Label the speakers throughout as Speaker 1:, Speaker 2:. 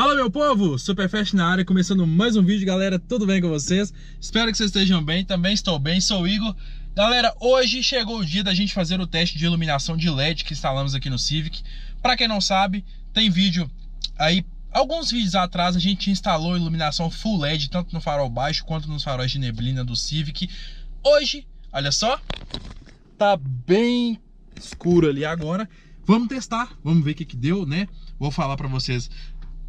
Speaker 1: Fala meu povo, Superfest na área, começando mais um vídeo galera, tudo bem com vocês? Espero que vocês estejam bem, também estou bem, sou o Igor Galera, hoje chegou o dia da gente fazer o teste de iluminação de LED que instalamos aqui no Civic Para quem não sabe, tem vídeo aí, alguns vídeos atrás a gente instalou iluminação full LED Tanto no farol baixo quanto nos faróis de neblina do Civic Hoje, olha só, tá bem escuro ali agora Vamos testar, vamos ver o que, que deu, né? Vou falar para vocês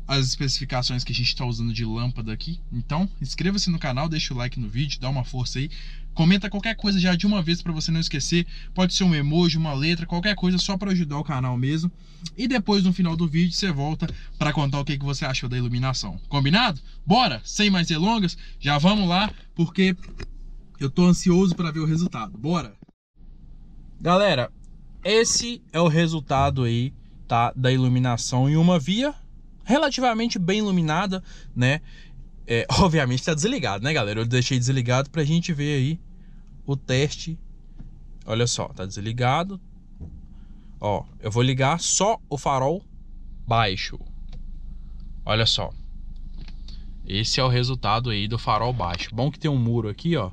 Speaker 1: as especificações que a gente está usando de lâmpada aqui. Então, inscreva-se no canal, deixa o like no vídeo, dá uma força aí. Comenta qualquer coisa já de uma vez para você não esquecer. Pode ser um emoji, uma letra, qualquer coisa só para ajudar o canal mesmo. E depois no final do vídeo você volta para contar o que, que você achou da iluminação. Combinado? Bora! Sem mais delongas, já vamos lá porque eu tô ansioso para ver o resultado. Bora! Galera, esse é o resultado aí, tá, da iluminação em uma via relativamente bem iluminada, né? É, obviamente está desligado, né, galera? Eu deixei desligado para a gente ver aí o teste. Olha só, tá desligado. Ó, eu vou ligar só o farol baixo. Olha só. Esse é o resultado aí do farol baixo. Bom que tem um muro aqui, ó.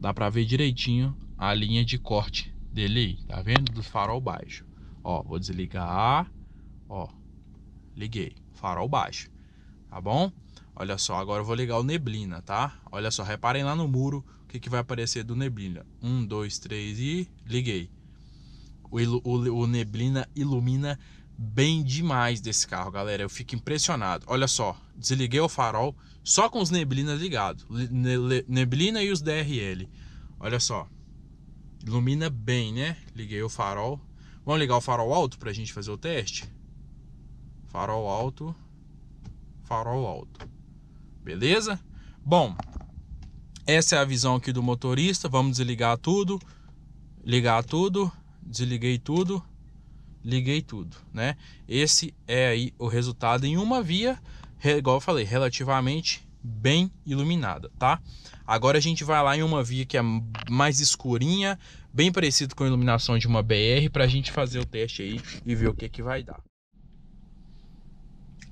Speaker 1: Dá para ver direitinho a linha de corte dele aí, tá vendo? Do farol baixo. Ó, vou desligar. Ó, liguei farol baixo, tá bom? Olha só, agora eu vou ligar o neblina, tá? Olha só, reparem lá no muro o que, que vai aparecer do neblina. Um, dois, três e liguei. O, o, o neblina ilumina bem demais desse carro, galera. Eu fico impressionado. Olha só, desliguei o farol só com os neblinas ligados. Neblina e os DRL. Olha só, ilumina bem, né? Liguei o farol. Vamos ligar o farol alto para a gente fazer o teste? farol alto, farol alto. Beleza? Bom, essa é a visão aqui do motorista. Vamos desligar tudo, ligar tudo, desliguei tudo, liguei tudo, né? Esse é aí o resultado em uma via, igual eu falei, relativamente bem iluminada, tá? Agora a gente vai lá em uma via que é mais escurinha, bem parecido com a iluminação de uma BR, para a gente fazer o teste aí e ver o que que vai dar.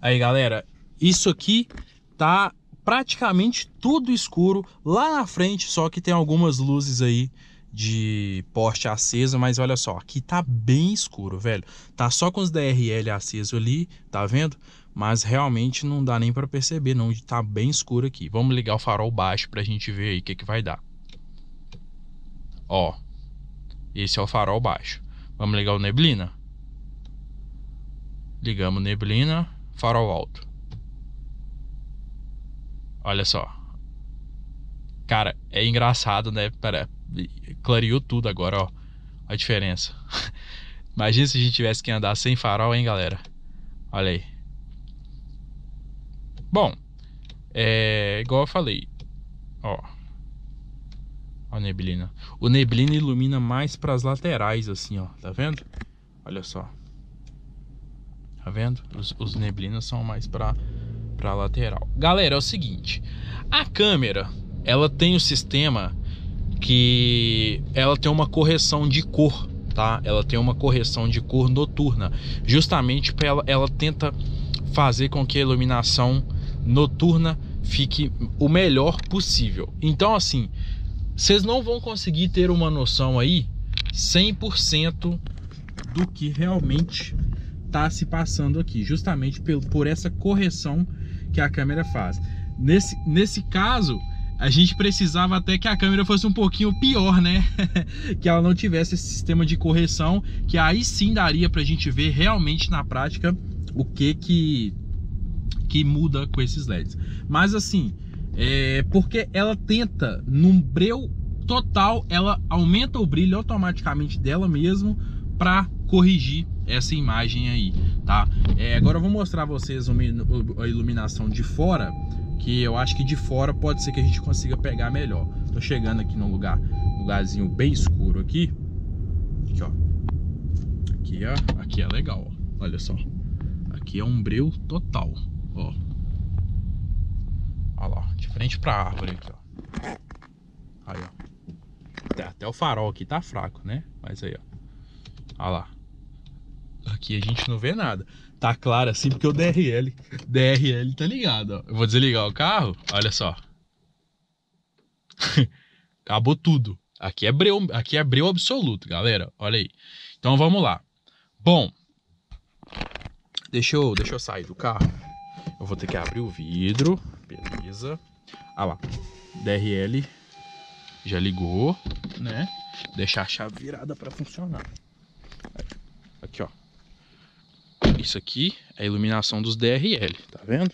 Speaker 1: Aí, galera, isso aqui tá praticamente tudo escuro lá na frente, só que tem algumas luzes aí de porte acesa, mas olha só, aqui tá bem escuro, velho. Tá só com os DRL aceso ali, tá vendo? Mas realmente não dá nem para perceber não, tá bem escuro aqui. Vamos ligar o farol baixo pra gente ver aí o que que vai dar. Ó, esse é o farol baixo. Vamos ligar o neblina. Ligamos neblina farol alto. Olha só. Cara, é engraçado, né? Pera, clareou tudo agora, ó. A diferença. Imagina se a gente tivesse que andar sem farol, hein, galera? Olha aí. Bom, é igual eu falei. Ó. a neblina. O neblina ilumina mais para as laterais assim, ó. Tá vendo? Olha só. Tá vendo? Os, os neblinas são mais pra, pra lateral. Galera, é o seguinte. A câmera, ela tem o um sistema que ela tem uma correção de cor, tá? Ela tem uma correção de cor noturna. Justamente para ela, ela tenta fazer com que a iluminação noturna fique o melhor possível. Então, assim, vocês não vão conseguir ter uma noção aí 100% do que realmente está se passando aqui, justamente pelo por essa correção que a câmera faz. Nesse, nesse caso, a gente precisava até que a câmera fosse um pouquinho pior, né? que ela não tivesse esse sistema de correção, que aí sim daria para a gente ver realmente na prática o que que, que muda com esses LEDs. Mas assim, é porque ela tenta, num breu total, ela aumenta o brilho automaticamente dela mesmo para corrigir essa imagem aí, tá? É, agora eu vou mostrar a vocês a iluminação de fora, que eu acho que de fora pode ser que a gente consiga pegar melhor. Tô chegando aqui num lugar, lugarzinho bem escuro aqui. Aqui, ó. Aqui, ó. Aqui é legal, ó. Olha só. Aqui é um breu total, ó. Olha lá, de frente pra árvore aqui, ó. Aí, ó. Até, até o farol aqui tá fraco, né? Mas aí, ó. Olha lá aqui, a gente não vê nada. Tá claro assim porque o DRL, DRL tá ligado, ó. Eu vou desligar o carro, olha só. Acabou tudo. Aqui é breu, aqui é breu absoluto, galera. Olha aí. Então vamos lá. Bom, deixa eu, deixa eu sair do carro. Eu vou ter que abrir o vidro, beleza. Ah lá, DRL já ligou, né? Deixar a chave virada para funcionar. Aqui, ó. Isso aqui é a iluminação dos DRL, tá vendo?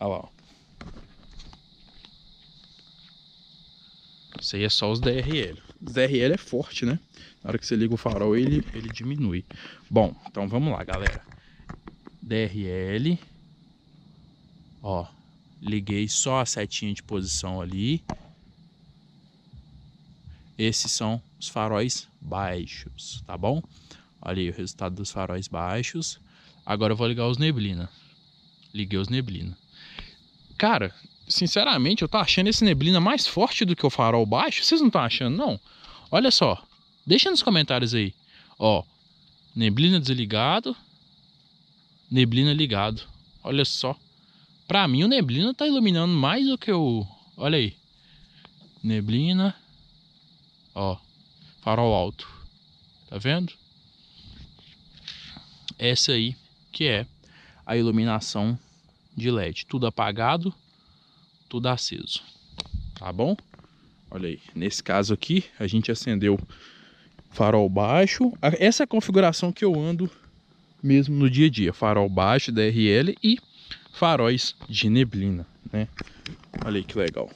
Speaker 1: Olha lá, ó. Isso aí é só os DRL. Os DRL é forte, né? Na hora que você liga o farol, ele, ele diminui. Bom, então vamos lá, galera. DRL. Ó, liguei só a setinha de posição ali. Esses são os faróis baixos, tá bom? Olha aí o resultado dos faróis baixos. Agora eu vou ligar os neblina. Liguei os neblina. Cara, sinceramente, eu tô achando esse neblina mais forte do que o farol baixo. Vocês não estão achando, não? Olha só. Deixa nos comentários aí. Ó, neblina desligado, neblina ligado. Olha só. Pra mim, o neblina tá iluminando mais do que o... Olha aí. Neblina. Ó, farol alto. Tá vendo? Essa aí que é a iluminação de LED. Tudo apagado, tudo aceso. Tá bom? Olha aí, nesse caso aqui, a gente acendeu farol baixo. Essa é a configuração que eu ando mesmo no dia a dia. Farol baixo, DRL e faróis de neblina, né? Olha aí que legal.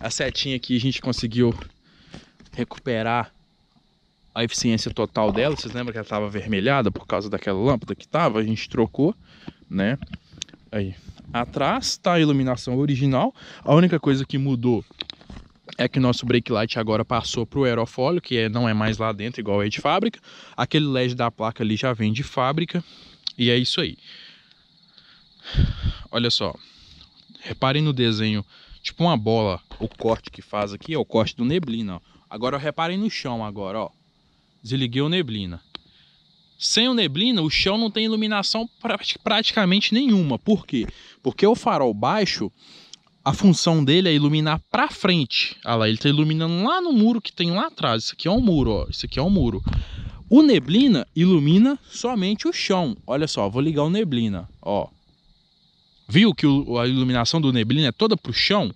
Speaker 1: A setinha aqui a gente conseguiu recuperar a eficiência total dela. Vocês lembram que ela estava avermelhada por causa daquela lâmpada que estava? A gente trocou, né? Aí. Atrás está a iluminação original. A única coisa que mudou é que nosso brake light agora passou para o aerofólio, que é, não é mais lá dentro, igual é de fábrica. Aquele LED da placa ali já vem de fábrica. E é isso aí. Olha só. Reparem no desenho, tipo uma bola, o corte que faz aqui, é o corte do neblina. Ó. Agora reparem no chão agora, ó. Desliguei o neblina. Sem o neblina, o chão não tem iluminação praticamente nenhuma. Por quê? Porque o farol baixo, a função dele é iluminar para frente. Olha lá, ele está iluminando lá no muro que tem lá atrás. Isso aqui é um muro, ó. Isso aqui é um muro. O neblina ilumina somente o chão. Olha só, vou ligar o neblina, ó. Viu que o, a iluminação do neblina é toda pro chão?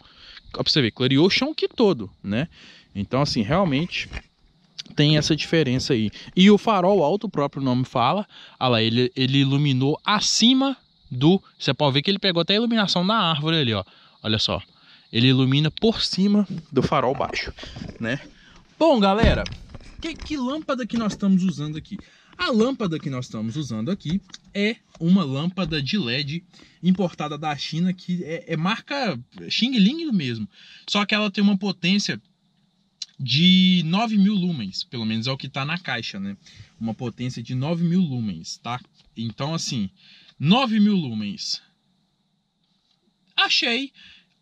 Speaker 1: Ó, pra você ver, clareou o chão que todo, né? Então, assim, realmente tem essa diferença aí. E o farol alto, o próprio nome fala, olha ah lá, ele, ele iluminou acima do. Você pode ver que ele pegou até a iluminação da árvore ali, ó. Olha só. Ele ilumina por cima do farol baixo, né? Bom, galera, que, que lâmpada que nós estamos usando aqui? A lâmpada que nós estamos usando aqui é uma lâmpada de LED importada da China, que é, é marca Xing Ling mesmo. Só que ela tem uma potência de 9 mil lumens, pelo menos é o que está na caixa, né? Uma potência de 9 mil lumens, tá? Então, assim, 9 mil lumens. Achei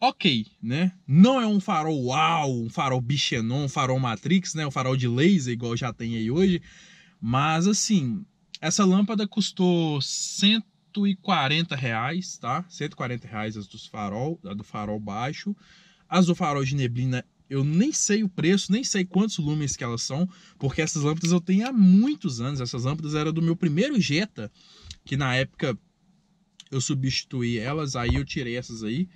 Speaker 1: ok, né? Não é um farol uau, um farol bichenon, um farol matrix, né? Um farol de laser, igual já tem aí hoje. Mas, assim, essa lâmpada custou 140 reais, tá? 140 reais as dos farol, a do farol baixo. As do farol de neblina eu nem sei o preço, nem sei quantos lumens que elas são, porque essas lâmpadas eu tenho há muitos anos. Essas lâmpadas eram do meu primeiro Jetta, que na época eu substituí elas, aí eu tirei essas aí,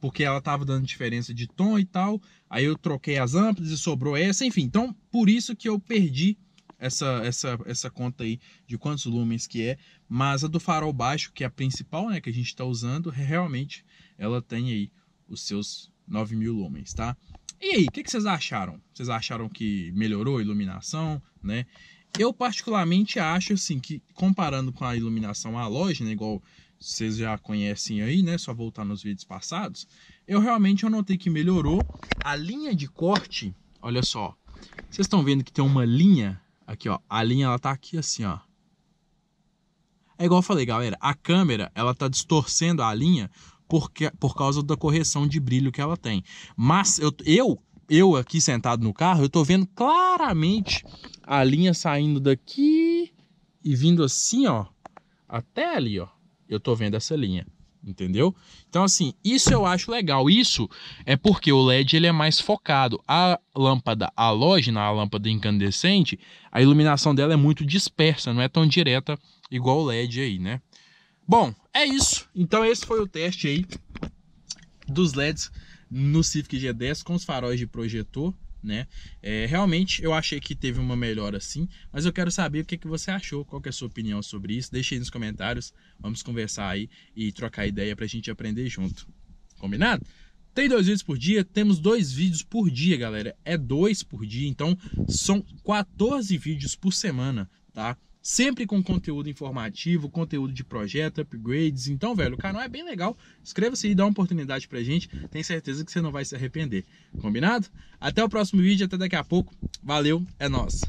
Speaker 1: porque ela tava dando diferença de tom e tal. Aí eu troquei as lâmpadas e sobrou essa, enfim. Então, por isso que eu perdi essa, essa, essa conta aí de quantos lumens que é, mas a do farol baixo, que é a principal, né, que a gente está usando, realmente ela tem aí os seus 9 mil lumens, tá? E aí, o que, que, vocês acharam? Vocês acharam que melhorou a iluminação, né? Eu particularmente acho, assim, que comparando com a iluminação halógena né, igual vocês já conhecem aí, né, só voltar nos vídeos passados, eu realmente notei que melhorou a linha de corte, olha só, vocês estão vendo que tem uma linha aqui, ó, a linha ela tá aqui assim, ó, é igual eu falei, galera, a câmera ela tá distorcendo a linha porque, por causa da correção de brilho que ela tem. Mas eu, eu, eu aqui sentado no carro, eu tô vendo claramente a linha saindo daqui e vindo assim, ó, até ali, ó. Eu tô vendo essa linha entendeu? Então assim, isso eu acho legal. Isso é porque o LED ele é mais focado. A lâmpada halógena, a lâmpada incandescente, a iluminação dela é muito dispersa, não é tão direta igual o LED aí, né? Bom, é isso. Então esse foi o teste aí dos LEDs no Civic G10 com os faróis de projetor, né? É, realmente eu achei que teve uma melhora sim, mas eu quero saber o que, que você achou, qual é a sua opinião sobre isso. Deixe aí nos comentários, vamos conversar aí e trocar ideia para a gente aprender junto. Combinado? Tem dois vídeos por dia, temos dois vídeos por dia, galera. É dois por dia, então são 14 vídeos por semana, tá? sempre com conteúdo informativo, conteúdo de projeto, upgrades. Então, velho, o canal é bem legal. Inscreva-se e dá uma oportunidade pra gente. Tenho certeza que você não vai se arrepender. Combinado? Até o próximo vídeo, até daqui a pouco. Valeu, é nós.